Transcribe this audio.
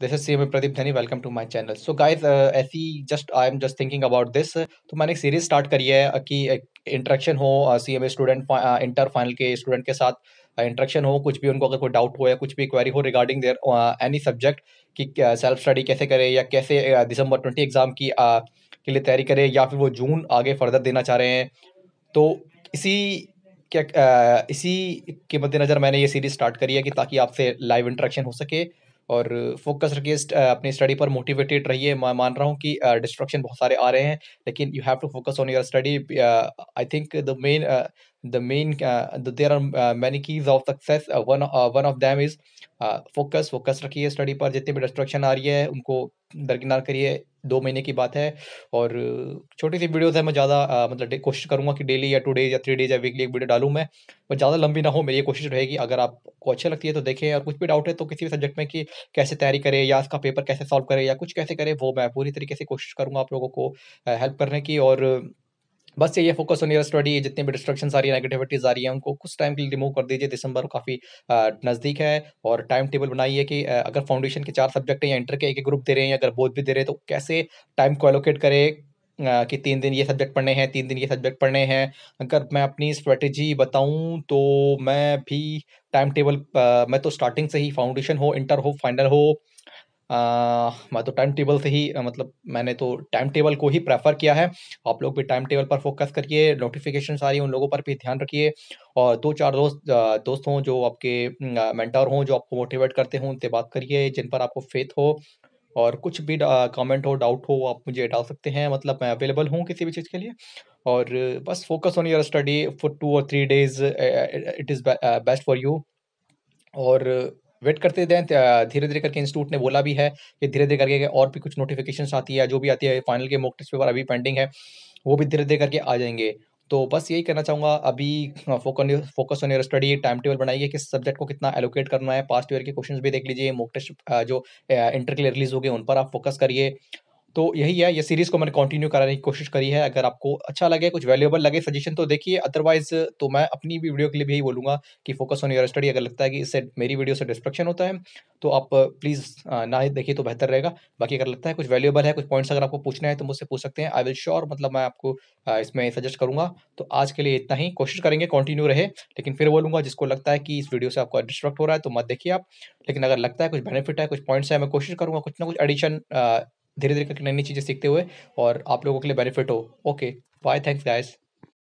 this is C M Pradeep Dhani welcome to my channel so guys ऐसी just I am just thinking about this तो मैंने एक series start करी है uh, कि इंट्रैक्शन हो C M A student inter final के स्टूडेंट के साथ इंट्रैक्शन uh, हो कुछ भी उनको अगर कोई डाउट हो या कुछ भी क्वेरी हो रिगार्डिंग देयर एनी सब्जेक्ट कि सेल्फ uh, स्टडी कैसे करें या कैसे दिसंबर ट्वेंटी एग्जाम की के लिए तैयारी करें या फिर वो जून आगे फर्दर देना चाह रहे हैं तो इसी क्या इसी के मद्देनज़र मैंने ये सीरीज़ स्टार्ट करी है कि ताकि आपसे लाइव इंट्रैक्शन हो सके और फोकस रखिए अपनी स्टडी पर मोटिवेटेड रहिए मैं मान रहा हूँ कि डिस्ट्रक्शन बहुत सारे आ रहे हैं लेकिन you have to focus on your study I think the main the main there are many keys of success one one of them is focus focus रखिए स्टडी पर जितने भी डिस्ट्रक्शन आ रही है उनको दरकिनार करिए दो महीने की बात है और छोटी सी वीडियोस है मैं ज़्यादा मतलब कोशिश करूँगा कि डेली या टू डेज या थ्री डेज या वीकली एक वीडियो डालूँ मैं पर ज़्यादा लंबी ना हो मेरी ये कोशिश रहेगी अगर आपको अच्छी लगती है तो देखें और कुछ भी डाउट है तो किसी भी सब्जेक्ट में कि कैसे तैयारी करें या इसका पेपर कैसे सॉल्व करें या कुछ कैसे करें वो मैं पूरी तरीके से कोशिश करूँगा आप लोगों को हेल्प करने की और बस ये फोकस ऑन योर स्टडी जितने भी डिस्ट्रक्शन आ रही है नेगेटिविटीज़ आ रही है उनको कुछ टाइम के लिए रिमूव कर दीजिए दिसंबर काफ़ी नज़दीक है और टाइम टेबल बनाइए कि अगर फाउंडेशन के चार सब्जेक्ट हैं या इंटर के एक ग्रुप दे रहे हैं अगर बोध भी दे रहे हैं तो कैसे टाइम को एलोकेट करें कि तीन दिन ये सब्जेक्ट पढ़ने हैं तीन दिन ये सब्जेक्ट पढ़ने हैं अगर मैं अपनी स्ट्रेटजी बताऊं तो मैं भी टाइम टेबल मैं तो स्टार्टिंग से ही फाउंडेशन हो इंटर हो फाइनल हो मैं तो टाइम टेबल से ही मतलब मैंने तो टाइम टेबल को ही प्रेफर किया है आप लोग भी टाइम टेबल पर फोकस करिए नोटिफिकेशन आ रही है उन लोगों पर भी ध्यान रखिए और दो चार दोस्त दोस्त हों जो आपके मेंटर हों जो आपको मोटिवेट करते हों उनसे बात करिए जिन पर आपको फेथ हो और कुछ भी कमेंट हो डाउट हो आप मुझे डाल सकते हैं मतलब मैं अवेलेबल हूँ किसी भी चीज़ के लिए और बस focus on your study for two और three days it is best for you और वेट करते दें धीरे धीरे करके इंस्टीट्यूट ने बोला भी है कि धीरे धीरे करके और भी कुछ नोटिफिकेशन आती है जो भी आती है फाइनल के मॉक टेस्ट पेपर अभी पेंडिंग है वो भी धीरे धीरे करके आ जाएंगे तो बस यही कहना चाहूँगा अभी focus on your study time table बनाइए किस सब्जेक्ट को कितना एलोकेट करना है पास्ट ईयर के क्वेश्चंस भी देख लीजिए मॉक टेस्ट जो इंटर के लिए रिलीज हो गए उन पर आप फोकस करिए तो यही है ये सीरीज को मैंने कंटिन्यू कराने की कोशिश करी है अगर आपको अच्छा लगे कुछ वैल्यूएबल लगे सजेशन तो देखिए अदरवाइज तो मैं अपनी भी वीडियो के लिए भी यही बोलूंगा कि फोकस ऑन योर स्टडी अगर लगता है कि इससे मेरी वीडियो से डिस्ट्रक्शन होता है तो आप प्लीज़ ना ही देखिए तो बेहतर रहेगा बाकी अगर लगता है कुछ वैल्यूएबल है कुछ पॉइंट्स अगर आपको पूछना है तो मुझसे पूछ सकते हैं आई विल श्योर मतलब मैं आपको इसमें सजेस्ट करूँगा तो आज के लिए इतना ही कोशिश करेंगे कॉन्टिन्यू रहे लेकिन फिर बोलूँगा जिसको लगता है कि इस वीडियो से आपको डिस्ट्रक्ट हो रहा है तो मत देखिए आप लेकिन अगर लगता है कुछ बेनिफिट है कुछ पॉइंट्स है मैं कोशिश करूँगा कुछ ना कुछ एडिशन धीरे धीरे करके नई नई चीज़ें सीखते हुए और आप लोगों के लिए बेनिफिट हो ओके बाय थैंक्स गाइस